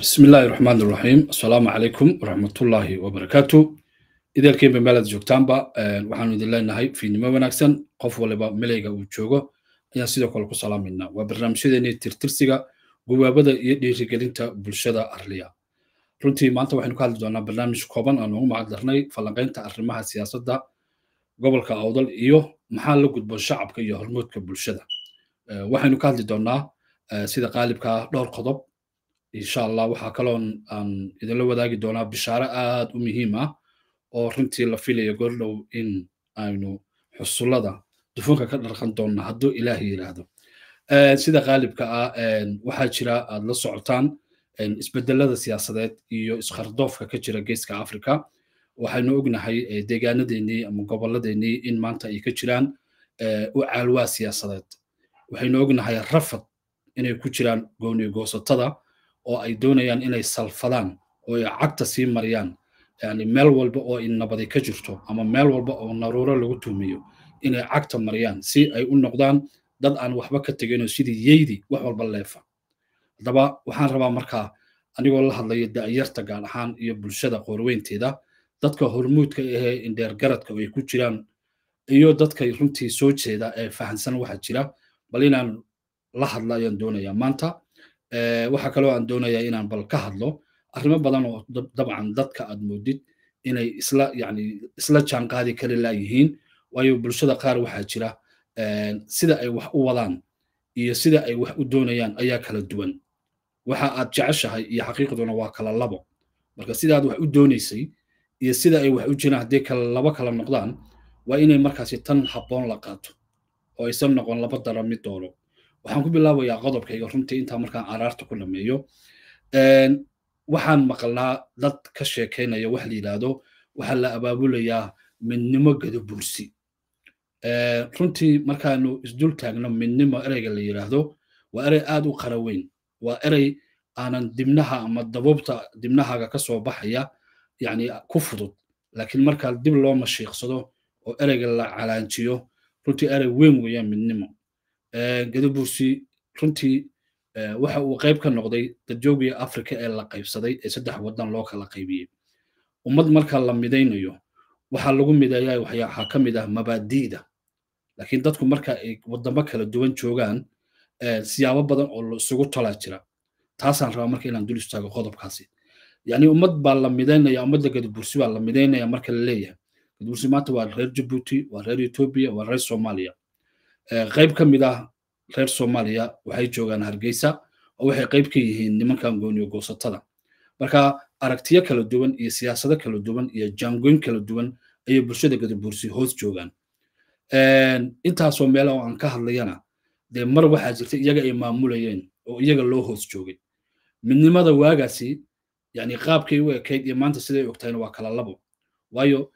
بسم الله الرحمن الرحيم السلام عليكم ورحمة الله وبركاته إذا كان بمالد جوكتانبا وحن إذن الله نهاي في نما ونكسن قف ولبا ملايقة وجوغو أيا سيدو كالكو سلام منا وبرنامج سيدني ترترسيغا قوابدا يديريقلينتا runtii maanta waxaynu ka hadli doonaa barnaamij kooban aan noogu macaddarnay falanqaynta arrimaha siyaasadda gobolka awdal iyo maxaa la gudbo shacabka iyo hormoodka bulshada eh, waxaynu ka hadli doonaa eh, sida qaalibka ah, dhowr qodob insha allah waxaa kaloon aan idinla wadaagi doonaa bishaaro aad u muhiim ah oo runtii la filayo gordhow in aynu xusulada dufunka ka dharqan doonna hadduu ilaah yidhaahdo sida qaalibka ah waxaa jira aad la socotaan isbedelada siyaasadeed iyo iskhardoofka ka jira geeska africa waxaynu ognahay deegaanadeennii ama gobolladeennii in maanta ay ka jiraan u caalwaa siyaasadeed waxaynu ognahay rafad inay ku jiraan gooni goosatada oo ay doonayaan inay salfadaan oo ay cagta sii mariyaan yani meel walba oo nabadi ka jirto ama meel walba oo naruuro lagu tuhmiyo inay cagta mariyaan si ay u noqdaan dad aan waxba ka teginoo sidii yeydi wax walba leefa haddaba waxaan rabaa markaa anigoo la hadlaya da'yarta gaar ahaan iyo bulshada qoorweynteeda dadka hormuudka ahee indheergaradka ay ku jiraan iyo dadka runtii soo jeeda ee fahansan waxa jira bal inaan la hadla ayaan doonayaa maanta Eh, waxaa kaloo aan doonayaa inaan bal ka hadlo arrimo badan oo dabcan dadka aad moodid inay isla yani isla jaanqaadi kale laayihiin waayo bulshada qaar waxaa jira eh, sida ay wax u wadaan iyo sida ay wax u doonayaan ayaa kala duwan waxa aad jeceshahay iyo xaqiiqduna waa kala labo marka sidaad wax u doonaysay iyo sida ay wax u jiraan haddii kala labo kala noqdaan waa inay markaasi tan habboon la qaato oo aysan noqon laba dara mid doono waxaan ku bilaabaya qodobkayga runtii intaa markaan araarta ku dhameeyo waxaan maqlnaa dad ka sheekaynaya wax la yidhaahdo waxaa la abaabulayaa midnimo gadobulsi runtii markaanu isdul taagno midnimo ereyga la yidhaahdo waa erey aad u qara weyn waa erey aanan dibnaha ama dabuubta dibnahaaga ka soo baxaya yani ku fudud laakiin markaa dib loo mashiiqsado oo ereyga la calaanjiyo runtii erey weyn weeyaan midnimo E, gadubursi runtii e, waxa uu qayb ka noqday dadjoogiga africa ee la qaybsaday ee saddex waddan loo kala qaybiyey ummad marka la midaynayo waxaa lagu midayaa waxaa ka mid ah mabaadi'da laakiin dadku marka ay waddamo kala duwan joogaan e, siyaabo badan oo isugu tolaa jira taasaan rabaa marka inaan dul istaago qodobkaasi yacni ummad baa la midaynaya ummadda gadubursi baa la midaynaya marka la leeyahay maanta waa reer jabuuti waa reer etoobiya waa reer soomaaliya qayb ka mid ah reer soomaaliya waxay joogaan hargeysa oo waxay qayb ka yihiin nimankan gooniyo goosatada marka aragtiyo kala duwan iyo siyaasado kala duwan iyo jaangoyn kala duwan ayay bulshada gadabuursi hoos joogaan intaasoo meela oo aan ka hadlayana dee mar waxaa jirta iyaga ay maamulayeen oo iyaga loo hoos joogay midnimada waagaasi yani qaabkay u ekayd iyo maanta siday ogtahayna waa kala labo waayo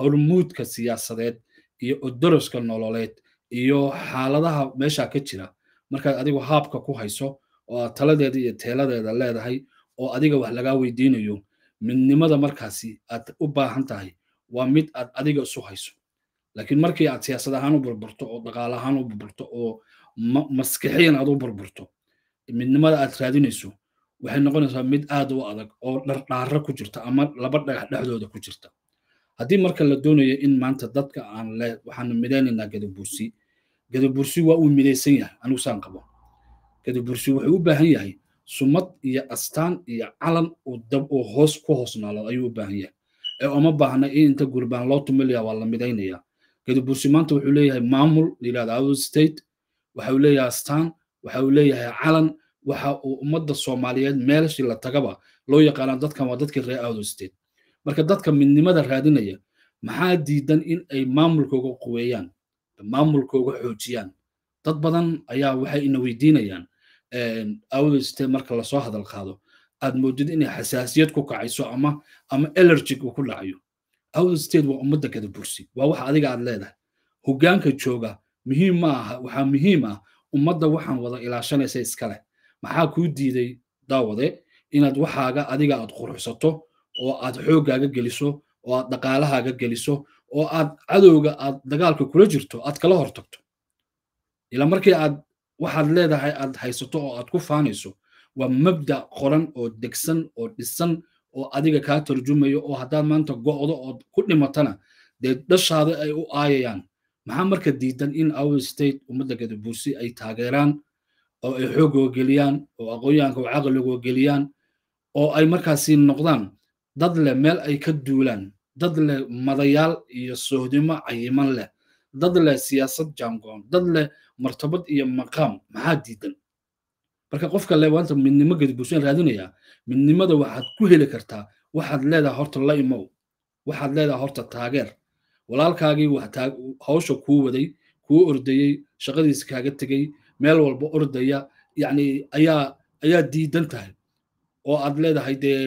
hormuudka siyaasadeed iyo odoroska nololeed iyo xaaladaha meeshaa ka jira markaad adigu haabka ku hayso oo aad taladeeda iyo teeladeeda leedahay oo adiga wax lagaa weydiinayo midnimada markaasi aad u baahan tahay waa mid aad adiga isu hayso laakiin markii aad siyaasad ahaan u burburto oo dhaqaal ahaan u burburto oo maskixiyan aad u burburto midnimada aad raadinayso waxay noqonaysaa mid aad u adag oo dhardhaarro ku jirta ama laba dhagax dhexdooda ku jirta haddii marka la doonayo in maanta dadka aan le waxaanu midaynaynaa gadabursi gadabursi waa uu midaysan yahay anigu saan qabo gadabursi wuxuu u baahan yahay sumad iyo astaan iyo calan uu dab uu hoos ku hoosnaalo ayuu u baahan yahay ee uma baahna in inta gurbaan loo tumilaya waa la midaynayaa gadabursi maanta wuxuu leeyahay maamul layidhahda our state waxa uu leeyahay astaan waxa uu leeyahay calan waxa uu ummadda soomaaliyeed meelashii la tagaba loo yaqaana dadkan waa dadkii reer our state marka dadka midnimada raadinaya maxaa diidan in ay maamulkooga quweeyaan maamulkooga xoojiyaan dad badan ayaa waxay ina weydiinayaan ehm, awodastee marka lasoo hadal qaado aad moodid inay xasaasiyad ku kacayso ama ama elergic uu ku dhacayo awodastate waa ummadda kada bursi waa wax adiga aad leedahay hogaanka jooga muhiim ma aha waxaa muhiim ah ummadda waxaan wada ilaashanaysa iska leh maxaa kuu diiday daawade inaad waxaaga adiga aad quruxsato oo aad xooggaaga geliso oo aad dhaqaalahaaga geliso oo aad cadowga aad dagaalka kula jirto aad kala hor tagto ila markii aad waxaad leedahay aad haysato oo aad ku faanayso waa mabda qoran oo degsan oo dhisan oo adiga kaa tarjumayo oo haddaad maanta go'do ood ku dhimatana dee dhashaada ay u aayayaan maxaa marka diidan in our state ummadda gadabuusi ay taageeraan oo ay xoogoo geliyaan oo aqoon-yahanka oo caqligoo geliyaan oo ay markaasi noqdaan dad leh meel ay ka duulaan dad leh madayaal iyo sohdimo cayiman leh dad leh siyaasad jaangoon dad leh martabad iyo maqaam maxaa diidan marka qofka le wanta midnimo gadbuusan raadinayaa midnimada waxaad ku heli kartaa waxaad leedahay horta la imow waxaad leedahay horta taageer walaalkaagii hawsha kuu waday kuu ordayey shaqadiis kaaga tegey meel walba ordaya yani ayaa diidan tahay oo aad leedahay dee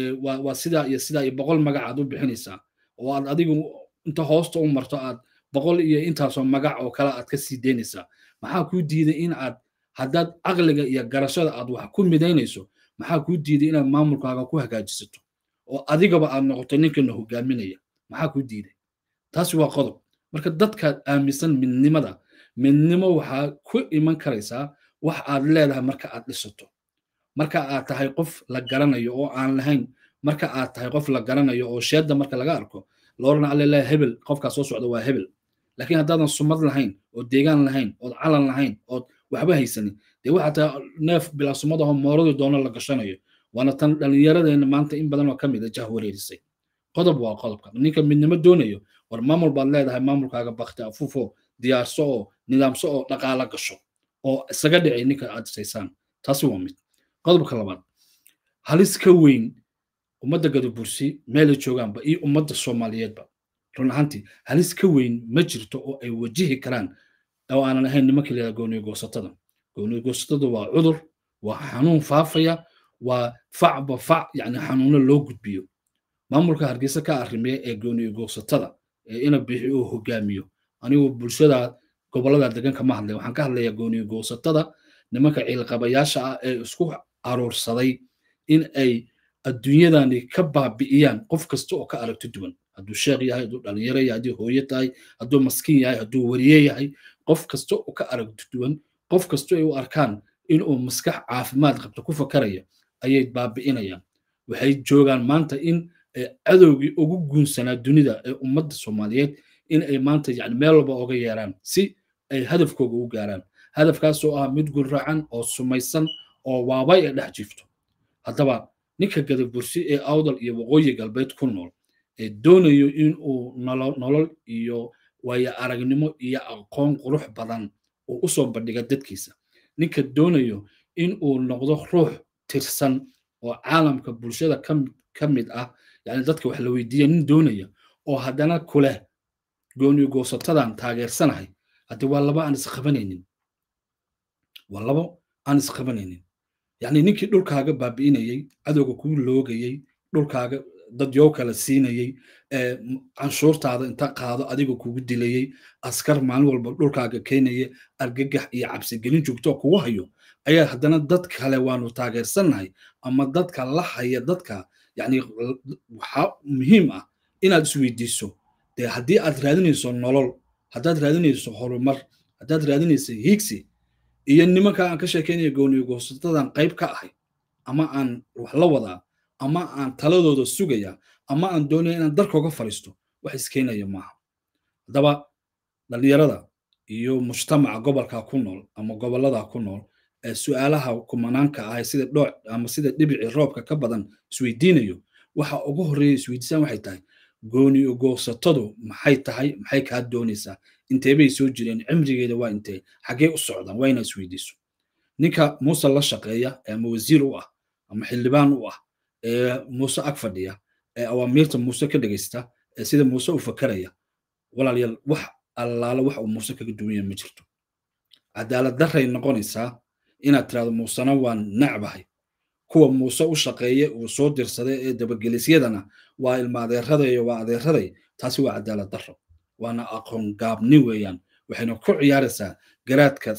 waa sidaa iyo sidaa iyo boqol magac aad u bixinaysaa oo aad adigu inta hoosta u marto aad boqol iyo intaasoo magac oo kale aad ka sii deynaysaa maxaa kuu diiday in aad haddaad caqliga iyo garashada aad wax ku midaynayso maxaa kuu diiday inaad maamulkaaga ku hagaajisato oo adigaba aad noqoto ninkana hogaaminaya maxaa kuu diiday taasi waa qodob marka dadkaad aaminsan midnimada midnimo waxaa ku iman karaysaa wax aad leedahay marka aad dhisato marka aad tahay qof la garanayo oo aan lahayn marka aad tahay qof la garanayo oo sheedda marka laga arko loorana allela hebel qofkaa soo socda waa hebel lakiin haddaadan sumad lahayn ood deegaan lahayn ood calan lahayn ood waxba haysanin dee waxaa tahay neef bilaa sumadaho mooradii doono la gashanayo waana tan dhallinyaradeena maanta in badanoo ka mid a ah jah wareerisay qodob waa qodobka ninka midnimo doonayo war maamul baad leedahay maamulkaaga bakti afufoo diyaarso oo nidaamso oo dhaqaalo gasho oo isaga dhicay ninka aad dhisaysaan taasi waa mid qodobka labaad halis ka weyn ummadda gadabursi meelay joogaanba iyo ummadda soomaaliyeedba run ahaantii halis ka weyn ma jirto oo ay wajihi karaan oo aanan ahayn nimanka lihada gooniyo goosatada gooniyo goosatada waa cudur waa xanuun faafaya waa facba fac yani xanuuno loo gudbiyo maamulka hargeysa ka arrimeya ee gooniyo goosatada ee ina bixi oo hogaamiyo anigu bulshada gobolada deganka ma hadlay waxaan ka hadlayaa gooniyo goosatada nimanka ciilqabayaasha ah ee isku aruursaday in ay adduunyadani ka baabi'iyaan qof kasta oo ka aragti duwan hadduu sheekh yahay hadduu dhalinyaro yahay hadduu hooyo tahay hadduu maskiin yahay hadduu wariye yahay qof kasta oo ka aragti duwan qof kasta ay u arkaan inuu maskax caafimaad qabto ku fakaraya ayay baabi'inayaan waxay joogaan maanta in eh, cadowgii ugu guunsanaa dunida ee ummadda soomaaliyeed in ay maanta yani meel walba oga yeeraan si ay hadafkooga u gaaraan hadafkaasoo ah mid gulracan oo sumaysan oo waabay ay dhex jifto haddaba ninka gadabursi ee awdal iyo waqooyi galbeed ku nool ee doonayo inuu nolol iyo waayo aragnimo iyo aqoon qurux badan uu u soo bandhiga dadkiisa ninka doonayo inuu noqdo ruux tirsan oo caalamka bulshada ka mid ah yani dadka wax la weydiiya nin doonaya oo haddana kuleh gooniyo goosatadan taageersanahay haddii waa laba aan isqabanaynin waa labo aan isqabanaynin yani ninkii dhulkaaga baabi'inayey cadowga kuu loogayey dhulkaaga dadyow kale siinayey canshuurtaada inta qaado adiga kugu dilayey askar maalin walba dhulkaaga keenaya argagax iyo cabsigelin joogtoo kugu hayo ayaa haddana dad kale waanu taageersannahay ama dadka la haya dadka yani waxaa muhiim ah inaad isweydiiso dee haddii aad raadinayso nolol haddaad raadinayso horumar haddaad raadinayso hiigsi iyo nimanka aan ka sheekeynaya gooniyo goosatadan qayb ka ahay ama aan wax la wadaa ama aan taladooda sugaya ama aan doonaya inaan dalkooga fariisto wax iskeenaya maaha haddaba dhallinyarada iyo mujtamaca gobolka ku nool ama gobolada ku nool ee su-aalaha kumanaanka ah sida dhooc ama sida dhibici roobka ka badan isweydiinayo waxa ugu horreeya isweydiisaan waxay tahay gooniyo goosatadu maxay tahay maxay kaa doonaysaa inteebay soo jireen cimrigeeda waa intee xaggee u socdaan waa inaa isweydiiso ninka muuse la shaqeeya ee ama wasiir u ah ama xildhibaan u ah ee muuse ag fadhiya ee awaamiirta muuse ka dhegaysta ee sida muuse u fakaraya walaalayaal wax allaala wax uu muuse kaga duwanya ma jirto cadaalad daray noqonaysaa inaad tiraahdo muusena waan nacbahay kuwa muuse u shaqeeya uu soo dirsaday ee dabagelisyadana waa ilma adeeraday iyo waa adeeraday taasi waa cadaalad daro waana aqoon gaabni weeyaan waxayna ku ciyaaraysaa garaadka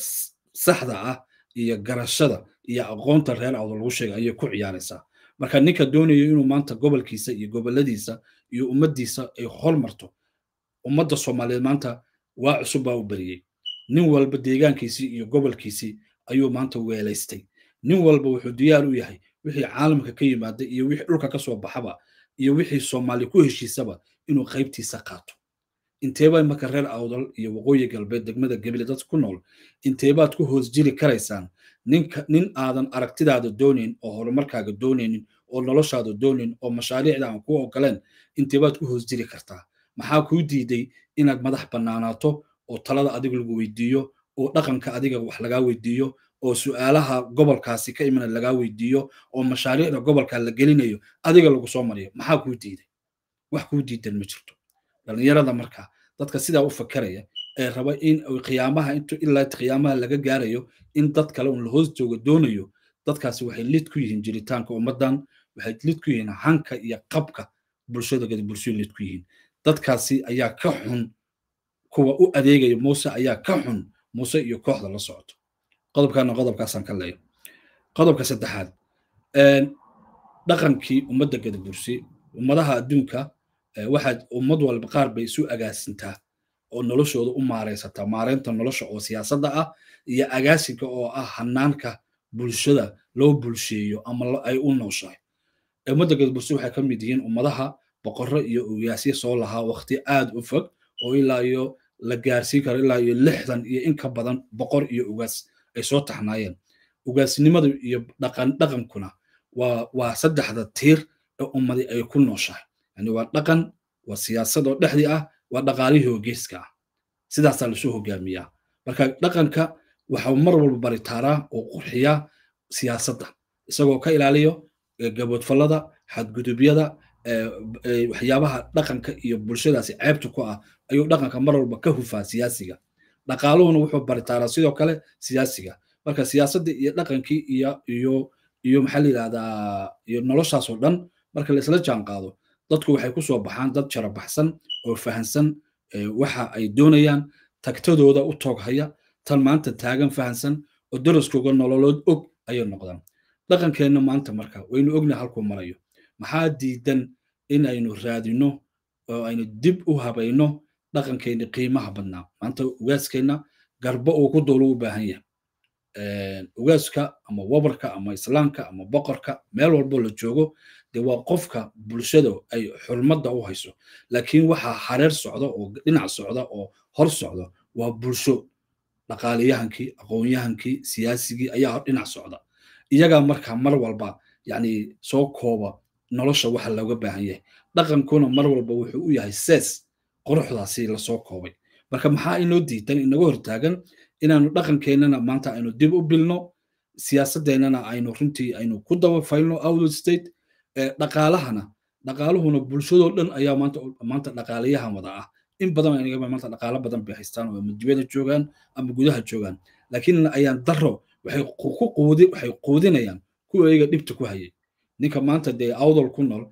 saxda ah iyo garashada iyo aqoonta reer aado lagu sheegay ayay ku ciyaaraysaa marka ninka doonayo inuu maanta gobolkiisa iyo goboladiisa iyo ummaddiisa ay hormarto ummadda soomaaliyeed maanta waa cusub baa u beriyey nin walba deegaankiisii iyo gobolkiisii ayuu maanta weelaystay nin walba wuxuu diyaar u yahay wixii caalamka ka yimaada iyo wixii dhulka ka soo baxaba iyo wixii soomaali ku heshiisaba inuu qaybtiisa qaato inteebaa marka reer awdal iyo waqooyi galbeed degmada gebile dad ku nool inteebaad ku hoos jiri karaysaan nin aadan aragtidaada doonayn oo horumarkaaga doonaynin oo noloshaada doonayn oo mashaariicda aan ku ogoleen inteebaad ku hoos jiri kartaa maxaa kuu diiday inaad madax bannaanaato oo talada adiga lagu weydiiyo oo dhaqanka adiga wax lagaa weydiiyo oo su-aalaha gobolkaasi ka imana lagaa weydiiyo oo mashaariicda gobolka la gelinayo adiga lagu soo mariyo maxaa kuu diiday wax kuu diidan ma jirto dhalinyarada markaa dadka sidaa u fakaraya ee raba in qiyaamaha intu ilaa qiyaamaha laga gaarayo in dad kale un la hoos jooga doonayo dadkaasi waxay lid ku yihiin jiritaanka ummaddan waxay lid ku yihiin hanka iyo qabka bulshada gadi bulshadu lid ku yihiin dadkaasi ayaa ka xun kuwa u adeegaya muuse ayaa ka xun muuse iyo kooxda la socoto qodobkaana qodobkaasaan ka leeyo qodobka saddexaad dhaqankii ummadda gadi bursi ummadaha adduunka Eh, waxaad ummad walba qaar bay isu agaasintaa oo noloshooda u maaraysataa maareynta nolosha oo siyaasadda ah iyo agaasinka oo ah hanaanka bulshada loo bulsheeyo ama ay u nooshahay eh, ummadda galbursi waxay ka mid yihiin ummadaha boqorro iyo ogaasyo soo lahaa wakhti aad u fog oo ilaa iyo la gaarsiin karo ilaa iyo lixdan iyo inka badan boqor iyo ugaas ay soo taxnaayeen ogaasnimadu iyo dhaqan dhaqankuna waa waa saddexda tiir ee ummadi ay ku nooshahay yani waa dhaqan waa siyaasadoo dhexdii ah waa dhaqaalihii hogeyska ah sidaasaa lasoo hogaamiyaa marka dhaqanka waxau mar walba baritaaraa oo qurxiyaa siyaasadda isagoo ka ilaaliyo gaboodfallada xadgudubyada waxyaabaha dhaqanka iyo bulshadaasi ceebta ku ah ayuu dhaqanka mar walba ka hufaa siyaasiga dhaqaaluhuna wuxuu baritaaraa sidoo kale siyaasiga marka siyaasaddii iyo dhaqankii iyo iyo iyo maxaa la yidhahdaa iyo noloshaasoo dhan marka la isla jaan qaado dadku waxay ku soo baxaan dad jarabaxsan oo fahansan waxa ay doonayaan tagtadooda u tooghaya tan maanta taagan fahansan oo daraskooga nololood og ayay noqdaan dhaqankeenna maanta marka waynu ogna halkuu marayo maxaa diidan in aynu raadinno oo aynu dib u habayno dhaqankeenna qiimaha badnaa maanta ugaaskeenna garbo uu ku duulu u baahan yahay ugaaska ama wabarka ama islaamka ama boqorka meel walbo la joogo de waa qofka bulshada ay xurmadda u hayso laakiin waxaa hareer socda oo dhinac socda oo hor socda waa bulsho dhaqaaliyahankii aqoonyahankii siyaasigii ayaa dhinac socda iyagaa marka mar walba yani soo kooba nolosha waxa looga baahan yahay dhaqankuna mar walba wuxuu u yahay sees qoruxdaasi lasoo koobay marka maxaa inoo diitan inaga hortaagan inaanu dhaqankeennana maanta aynu dib u bilno siyaasadeennana aynu runtii aynu ku dabafaylno outlet state dhaqaalahana dhaqaaluhuna bulshadoo dhan ayaa maanta dhaqaaliyahan wada ah in badan dhaqaalo badan bay haystaan oo ama joogaan ama gudaha joogaan laakiin ayaan daro waxay quudinayaan kuwa ayaga dhibta ku hayay ninka maanta dee awdol ku nool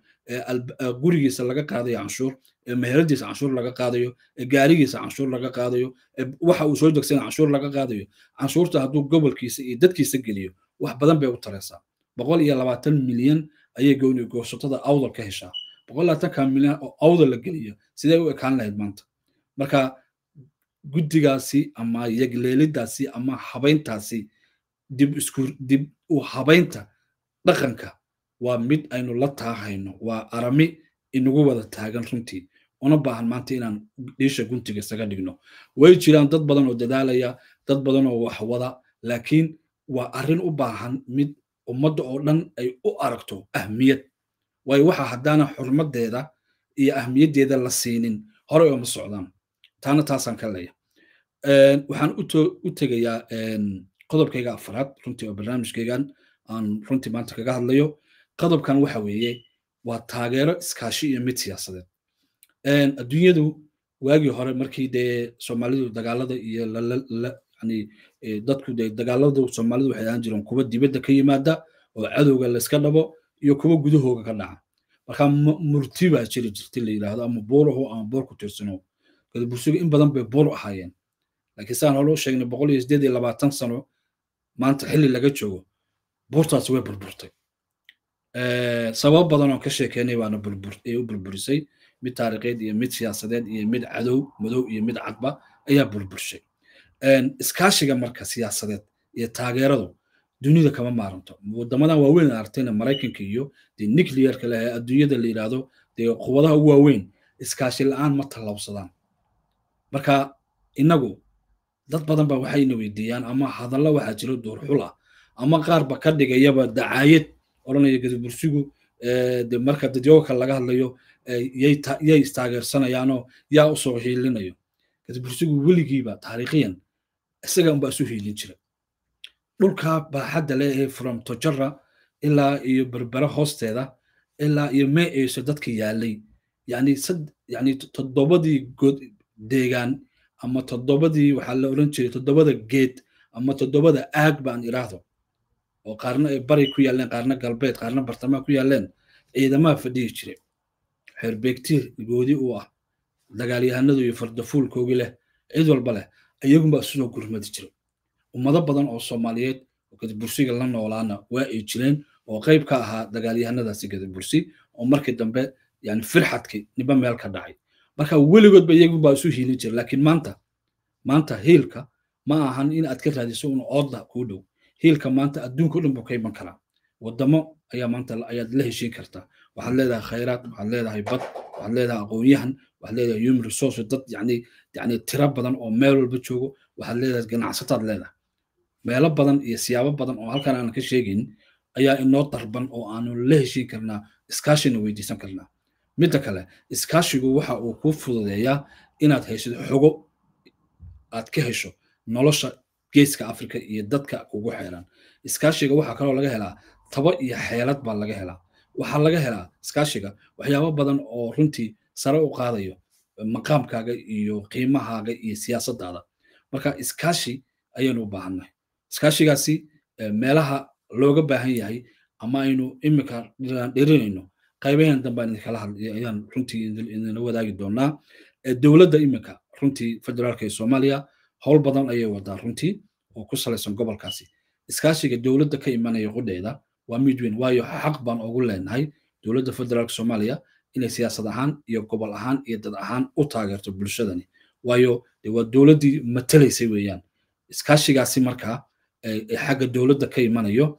gurigiisa laga qaadayo canshuur ee meheradiisa canshuur laga qaadayo gaarigiisa canshuur laga qaadayo waxa uu soo degsana canshuur laga qaadayo canshuurta hadduu gobolkiisa iyo dadkiisa geliyo wax badan bay u taraysaa boqol iyo labaatan milyan ayay gooni goosatada awdal ka heshaa boqol milyan oo awdal la geliya sidee u ekaan lahayd maanta marka guddigaasi ama yagleelidaasi ama habayntaasi dib isku dib u habaynta dhaqanka waa mid aynu la taahayno waa arami inagu wada taagan runtii una baahan maanta inaan dhiisha guntiga isaga dhigno way jiraan dad badan oo dadaalaya dad badan oo wax wada laakiin waa arrin u baahan mid ummadda oo dhan ay u aragto ahmiyad waayo waxa haddaana xurmaddeeda iyo ahmiyaddeeda la siinin horey ooma socdaan taana taasaan ka leeya waxaan u tegayaa qodobkayga afaraad runtii oo barnaamijkaygan aan runtii maanta kaga hadlayo qodobkan waxa weeye waa taageero iskaashi iyo mid siyaasadeed adduunyadu waagii hore markii dee soomaalidu dagaalada iyo dadku de dagaaladu soomaalidu waxay ahaan jireen kuwa dibadda ka yimaada oo cadowga layska dhabo iyo kuwa gudahooga ka dhaca marka murti baa jiri jirta la yidhaahdo ama boolaho ama bool ku tirsano galbursuga in badan bay bool ahaayeen laakiin saan hore u sheegnay boqol iyo sideed iyo labaatan sano maanta xilli laga joogo buurtaasi way burburtay sabab badan oon ka sheekeynay baana u burburisay mid taariikheed iyo mid siyaasadeed iyo mid cadow madow iyo mid cadba ayaa burburshay iskaashiga marka siyaasadeed iyo taageeradu dunida kama maaranto wadamadan waaweyn aragtayna maraykanka iyo de nuclearka leh adduunyada la yidhaahdo dee quwadaha ugu waaweyn iskaashi la-aan ma tallaabsadaan marka innagu dad badan ba waxayna weydiiyaan ama hadallo waxaa jiro duurxula ah, ama qaarba ka dhigayaba dacaayad odhanaya gadabursigu de marka dadyooka laga hadlayo yay istaageersanayaanoo yaa usoo hiilinayo gadabursigu weligiiba taariikhiyan isagan baa isu hiilin jira dhulka baaxadda leeahay from tojara ilaa iyo berbere hoosteeda ilaa iyo meeyso dadka yaalay yani yani toddobadii deegaan ama todobadii waxaa la oran jiray toddobada geed ama todobada aag baan iraahdo oo qaarna ay bari ku yaalleen qaarna galbeed qaarna bartamaha ku yaalleen ciidamaha fadhihi jire xeerbeegti goodi u ah dagaalyahanadu iyo fardafuulkoogii leh cid walba leh iyagunbaa sidoo gurmadi jiray ummado badan oo soomaaliyeed oo gadabursiga la noolaana waa ay jireen oo qayb ka ahaa dagaalyahanadaasi gadabursi oo markii dambe yani firxadkii niba meel ka dhacay marka weligoodba iyagunbaa isu hiilin jira laakiin maanta maanta hiilka ma ahan in aad ka raadiso un oodda kuu dhow hiilka maanta adduunka o dhan buu ka iman karaa waddamo ayaa maanta ayaad la heshiin kartaa waxaad leedahay khayraad waxaad leedahay bad waxaad leedahay aqoonyahan waxaad leedahay human resource dad yani yani tiro badan oo meel walba joogo waxaad leedahay ganacsataad leedahay meelo badan iyo siyaabo badan oo halkan aan ka sheegayn ayaa inoo darban oo aanu la heshiin karnaa iskaashina weydiisan karnaa midda kale iskaashigu waxa uu ku fududeeyaa inaad heshido xogo aad ka hesho nolosha geeska afrika iyo dadka kugu xeeran iskaashiga waxaa kaloo laga helaa taba iyo xeelad baa laga helaa waxaa laga helaa iskaashiga waxyaabo badan oo runtii sare u qaadayo maqaamkaaga iyo qiimahaaga iyo siyaasadaada marka iskaashi ayaanu u baahannahay iskaashigaasi eh, meelaha looga baahan yahay ama aynu iminka dhirinayno qaybahan dambaan idinkala hadlay runtii idinla wadaagi doonaa eh, dowladda iminka runtii federaalka ee soomaaliya howl badan ayay wadaa runtii oo ku salaysan gobolkaasi iskaashiga dowladda ka imanaya qudheeda waa mid weyn waayo xaq baan ugu leenahay dowladda federaalka soomaaliya inay siyaasad ahaan iyo gobol ahaan iyo dad ahaan u taageerto bulshadani waayo de waa dowladdii matelaysay weeyaan iskaashigaasi marka xagga dowladda ka imanayo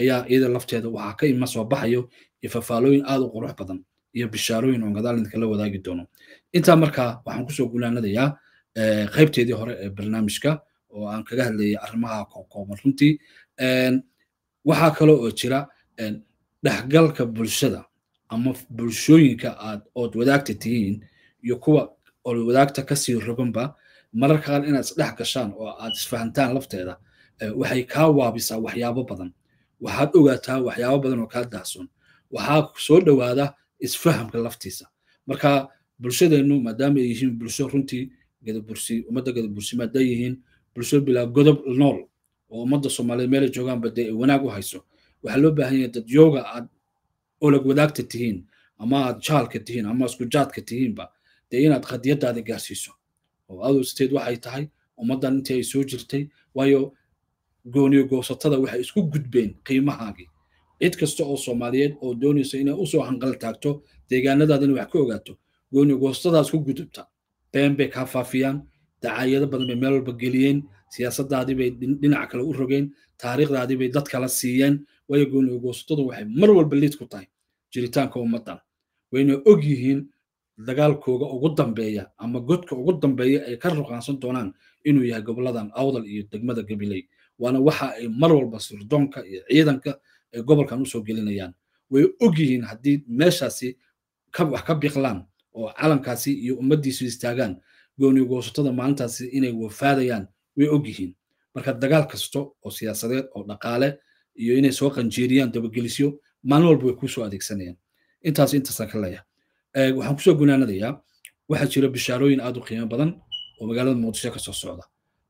ayaa iyada lafteeda waxaa ka ima soo baxayo iyo fafaalooyin aad u qurux badan iyo bishaarooyin oon gadaal idinka wadaagi doono intaa markaa waxaan kusoo gulaanadayaa qaybteedii hore ee barnaamijka oo aan kaga hadlayay arrimaha kookooban runtii waxaa kale oo jira dhexgalka bulshada ama bulshooyinka aad ood wadaagta tihiin iyo kuwa ood wadaagta kasii roganba mararka qaar inaad isdhex gashaan oo aad isfahantaan lafteeda waxay kaa waabisaa waxyaabo badan waxaad ogaataa waxyaabo badan oo kaa daasoon waxaa soo dhowaada isfahamka laftiisa marka bulshadeennu maadaama ay yihiin bulsho runtii gadabursi ummadda gadabursi maaday yihiin bulsho bilaa godob nool oo ummadda soomaaliyeed meelay joogaanba dee ay wanaag u hayso waxaa loo baahan yahay dadyooga aad olag wadaagta tihiin ama aad jaalka tihiin ama iskujaadka tihiinba dee inaad khadiyadaada gaarsiiso oo adowsteed waxay tahay ummaddan intii ay soo jirtay waayo gooniyo goosatada waxay isku gudbeen qiimahaagii cid kasta oo soomaaliyeed oo doonaysa inay usoo hanqal taagto deegaanadaadana wax ka ogaato gooniyo goosatadaa isku gudubta been bay kaa faafiyaan dacaayado badan bay meel walba geliyeen siyaasadaadii bay dhinac kale u rogeen taariikhdaadii bay dad kala siiyeen waayagooni ugoosatadu waxay mar walba liid ku tahay jiritaanka ummadan wayna og yihiin dagaalkooga ugu dambeeya ama godka ugu dambeeya ay ka ruqaansan doonaan inuu yahay goboladan awdal iyo degmada gabiley waana waxa ay mar walba sirdoonka iyo ciidanka ay gobolkan usoo gelinayaan way og yihiin haddii meeshaasi wax ka biqlaan oo calankaasi iyo ummaddiisu istaagaan gooni goonigoosatada maalintaasi inay wafaadayaan way og yihiin marka dagaal kasto oo siyaasadeed oo dhaqaale iyo inay soo qanjeeriyaan dabagelisyo maalin walba way kuusoo adeegsanayaan intaas intaasaan ka leeyahay waxaan kusoo gunaanadayaa waxaa jira bishaarooyin aad u qiimo badan oo magaalada muqdisho kasoo socda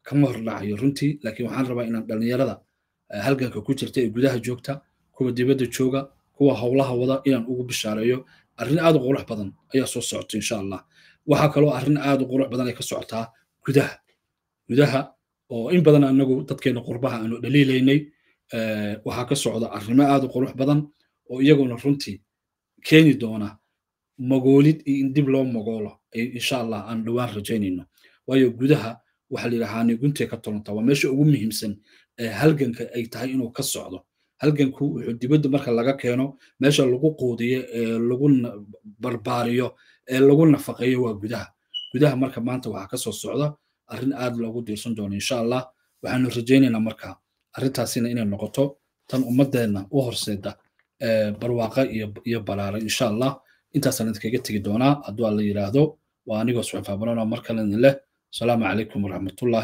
kama hor dhacayo runtii laakiin waxaan rabaa inaan dhallinyarada halganka ku jirta ee gudaha joogta kuwa dibadda jooga kuwa howlaha wada inaan ugu bishaareeyo arrin aad u qurux badan ayaa soo socota insha allah waxaa kaloo arrin aad u qurux badan ay ka socotaa gudaha gudaha oo in badan anagu dadkeena qurbaha aanu dhaliilaynay Eh, waxaa ka socda arrimo aad u qurux badan oo iyaguna runtii keeni doona magoolid in dib loo magoolo eh, insha allah aan dhowaan rajaynayno waayo gudaha waxa la yidhahaa niguntee ka tolanta waa meesha ugu muhiimsan ee eh, halganka ay tahay inuu ka socdo halganku wuxuu dibadda marka laga keeno meesha lagu quudiyo ee lagu barbaariyo ee lagu nafaqeeyo waa gudaha gudaha marka maanta waxaa kasoo socda arrin aad loogu diirsan doono insha allah waxaanu rajaynaynaa markaa arrintaasina inay noqoto tan ummadeenna u horseeda barwaaqa iyo balaaran insha allah intaasaan idinkaga tegi doonaa hadduu la yidhaahdo waa anigoo suxufaabulano mar kalena leh asalaamu calaykum waraxmatullahi